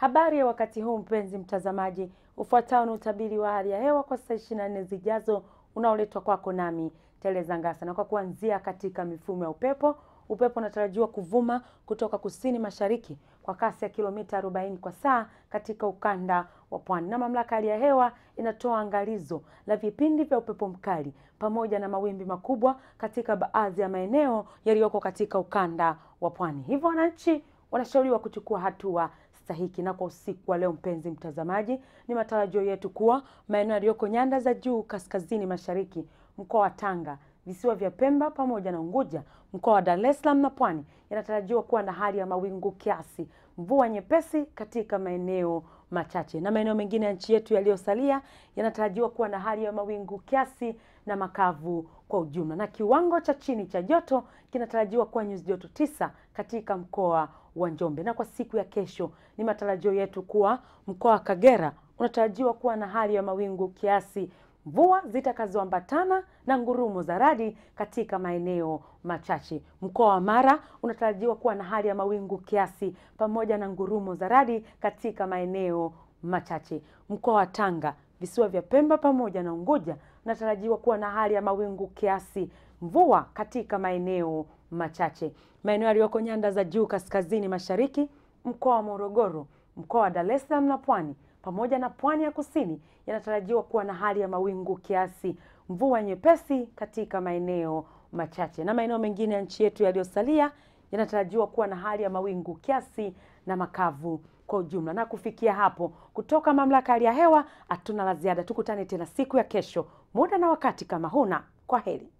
Habari ya wakati huu mpenzi mtazamaji, ufuatao ni utabiri wa hali ya hewa kwa saa ishirini na nne zijazo unaoletwa kwako nami Teleza Ngasa, na kwa kuanzia katika mifumo ya upepo, upepo unatarajiwa kuvuma kutoka kusini mashariki kwa kasi ya kilomita 40 kwa saa katika ukanda wa pwani, na mamlaka hali ya hewa inatoa angalizo la vipindi vya upepo mkali pamoja na mawimbi makubwa katika baadhi ya maeneo yaliyoko katika ukanda wa pwani. Hivyo wananchi wanashauriwa kuchukua hatua stahiki. Na kwa usiku wa leo, mpenzi mtazamaji, ni matarajio yetu kuwa maeneo yaliyoko nyanda za juu kaskazini mashariki, mkoa wa Tanga, visiwa vya Pemba pamoja na Unguja, mkoa wa Dar es Salaam na Pwani yanatarajiwa kuwa na hali ya mawingu kiasi, mvua nyepesi katika maeneo machache, na maeneo mengine ya nchi yetu yaliyosalia yanatarajiwa kuwa na hali ya mawingu kiasi na makavu kwa ujumla, na kiwango cha chini cha joto kinatarajiwa kuwa nyuzi joto tisa katika mkoa wa Njombe. Na kwa siku ya kesho, ni matarajio yetu kuwa mkoa wa Kagera unatarajiwa kuwa na hali ya mawingu kiasi mvua zitakazoambatana na ngurumo za radi katika maeneo machache. Mkoa wa Mara unatarajiwa kuwa na hali ya mawingu kiasi pamoja na ngurumo za radi katika maeneo machache. Mkoa wa Tanga, visiwa vya Pemba pamoja na Unguja unatarajiwa kuwa na hali ya mawingu kiasi, mvua katika maeneo machache. Maeneo yaliyoko nyanda za juu kaskazini mashariki, mkoa wa Morogoro, mkoa wa Dar es Salaam na Pwani pamoja na pwani ya kusini yanatarajiwa kuwa na hali ya mawingu kiasi, mvua nyepesi katika maeneo machache, na maeneo mengine ya nchi yetu yaliyosalia yanatarajiwa kuwa na hali ya mawingu kiasi na makavu kwa ujumla. Na kufikia hapo, kutoka mamlaka hali ya hewa hatuna la ziada. Tukutane tena siku ya kesho, muda na wakati kama huna. Kwa heri.